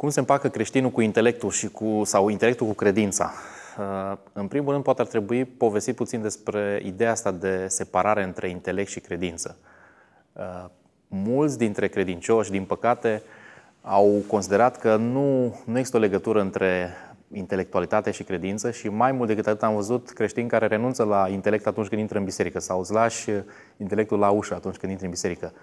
Cum se împacă creștinul cu intelectul și cu, sau intelectul cu credința? Uh, în primul rând, poate ar trebui povestit puțin despre ideea asta de separare între intelect și credință. Uh, mulți dintre credincioși, din păcate, au considerat că nu, nu există o legătură între intelectualitate și credință și mai mult decât atât am văzut creștini care renunță la intelect atunci când intră în biserică sau îți lași intelectul la ușă atunci când intră în biserică. Uh,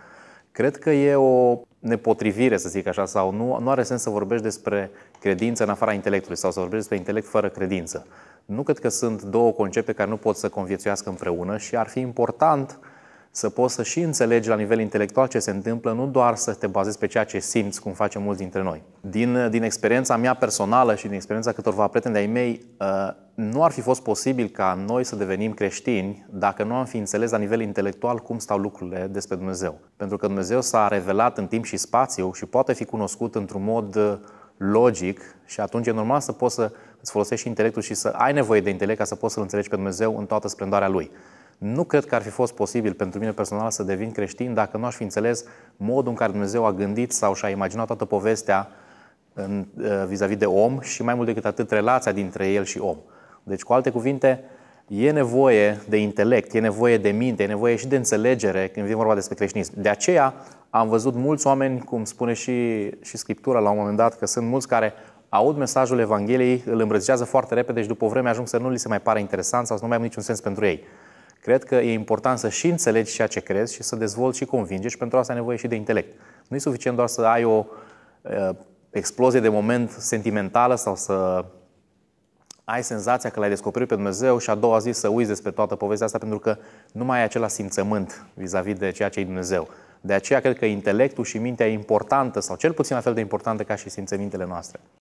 Cred că e o nepotrivire, să zic așa, sau nu, nu are sens să vorbești despre credință în afara intelectului sau să vorbești despre intelect fără credință. Nu cred că sunt două concepte care nu pot să conviețuiască împreună și ar fi important să poți să și înțelegi la nivel intelectual ce se întâmplă, nu doar să te bazezi pe ceea ce simți, cum facem mulți dintre noi. Din, din experiența mea personală și din experiența câtorva prieteni de-ai mei, uh, nu ar fi fost posibil ca noi să devenim creștini dacă nu am fi înțeles la nivel intelectual cum stau lucrurile despre Dumnezeu. Pentru că Dumnezeu s-a revelat în timp și spațiu și poate fi cunoscut într-un mod uh, logic și atunci e normal să poți să îți folosești și intelectul și să ai nevoie de intelect ca să poți să-L înțelegi pe Dumnezeu în toată splendoarea Lui. Nu cred că ar fi fost posibil pentru mine personal să devin creștin dacă nu aș fi înțeles modul în care Dumnezeu a gândit sau și-a imaginat toată povestea în, uh, vis-a-vis de om și mai mult decât atât relația dintre el și om. Deci, cu alte cuvinte, e nevoie de intelect, e nevoie de minte, e nevoie și de înțelegere când vine vorba despre creștinism. De aceea am văzut mulți oameni, cum spune și, și Scriptura la un moment dat, că sunt mulți care aud mesajul Evangheliei, îl îmbrățișează foarte repede și după o vreme ajung să nu li se mai pare interesant sau să nu mai am niciun sens pentru ei. Cred că e important să și înțelegi ceea ce crezi și să dezvolți și convingi și pentru asta ai nevoie și de intelect. Nu e suficient doar să ai o uh, explozie de moment sentimentală sau să ai senzația că l-ai descoperit pe Dumnezeu și a doua zi să uiți despre toată povestea asta pentru că nu mai ai același simțământ vis-a-vis de ceea ce e Dumnezeu. De aceea cred că intelectul și mintea e importantă sau cel puțin la fel de importantă ca și simțămintele noastre.